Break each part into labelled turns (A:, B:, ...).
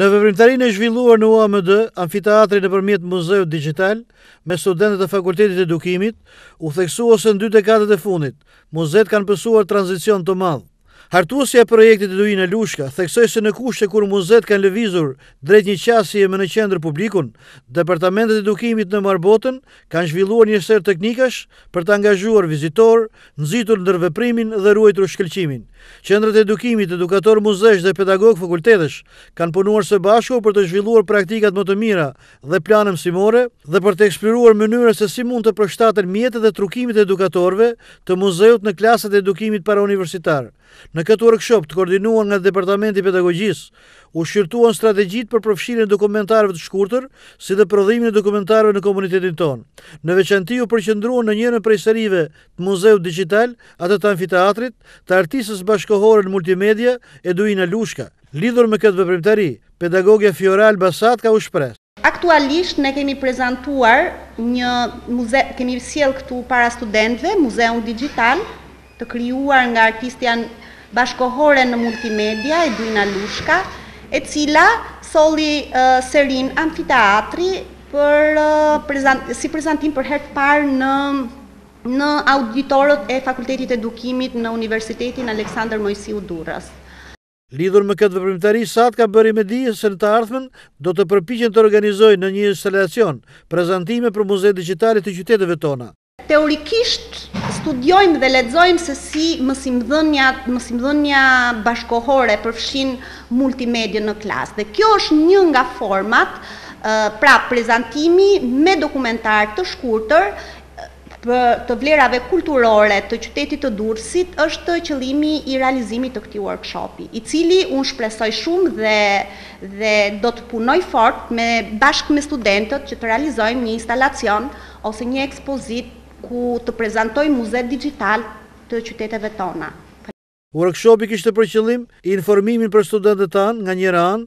A: Në vëvrimtarin e zhvilluar në UAMD, amfiteatri në përmjet muzeu digital, me studentet të fakultetit edukimit, u theksu ose në dy dekadet e funit, muzet kanë pësuar tranzicion të madhë. Hartuësja e projektit të dujnë e Lushka theksoj se në kushte kur muzet kanë levizur drejt një qasje me në qendrë publikun, departamentet edukimit në marbotën kanë zhvilluar një sërë teknikash për të angazhuar vizitor, nëzitur në dërveprimin dhe ruajtru shkëlqimin. Qendrët edukimit, edukator muzesh dhe pedagog fakultetesh kanë punuar se bashko për të zhvilluar praktikat më të mira dhe planëm simore dhe për të eksploruar mënyre se si mund të përshtatër mjetët dhe trukimit edukatorve të muzeut në klasët edukimit në këtë workshop të koordinuar nga Departamenti i Pedagogjisë, u shqyrtuan strategjitë për përfshirjen e dokumentarëve të shkurtër, si dhe prodhimin e dokumentarëve në komunitetin ton. Në veçanti u përqendruan në njërin prej serive të Muzeut Digital, atë të amfiteatrit, të artistës bashkohore në multimedia Eduina Lushka. Lidhur me këtë veprimtari, pedagogja Fiora Basat ka u shpres.
B: Aktualisht ne kemi prezantuar një muze, kemi sjell këtu para studentëve, Muzeun Digital, të krijuar nga artistja bashkohore në multimedia e Duina Lushka, e cila soli serin amfiteatri si prezentim për hertë parë në në auditorët e Fakultetit Edukimit në Universitetin Aleksandr Mojësiu Duras.
A: Lidhur me këtë vëpërmëtari, satë ka bëri me dijes se në të ardhmen do të përpichen të organizojnë në një instalacion prezentime për muzej digitalit të qytetëve tona.
B: Teorikisht studiojmë dhe ledzojmë se si mësimdhënja bashkohore përfshin multimedia në klasë. Dhe kjo është një nga format, pra prezentimi me dokumentar të shkurëtër të vlerave kulturore të qytetit të dursit është qëlimi i realizimit të këti workshopi, i cili unë shpresoj shumë dhe do të punoj fort me bashkë me studentët që të realizojmë një instalacion ose një ekspozit ku të prezentoj muzet digital të qyteteve tona.
A: Workshopi kishte për qëllim informimin për studentët tanë nga njëra anë,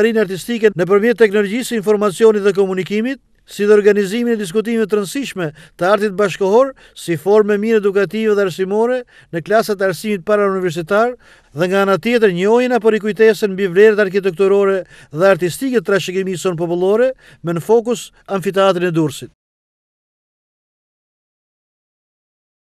A: arinë artistike në përmjet teknologjisë, informacionit dhe komunikimit, si dhe organizimin e diskutimit të rënsishme të artit bashkohor, si forme mirë edukative dhe arsimore në klasat arsimit para universitar, dhe nga anë tjetër njojina për i kujtesën bivrerët arkitekturore dhe artistike të rashëgjimi sonë popullore, me në fokus amfiteatrin e dursit.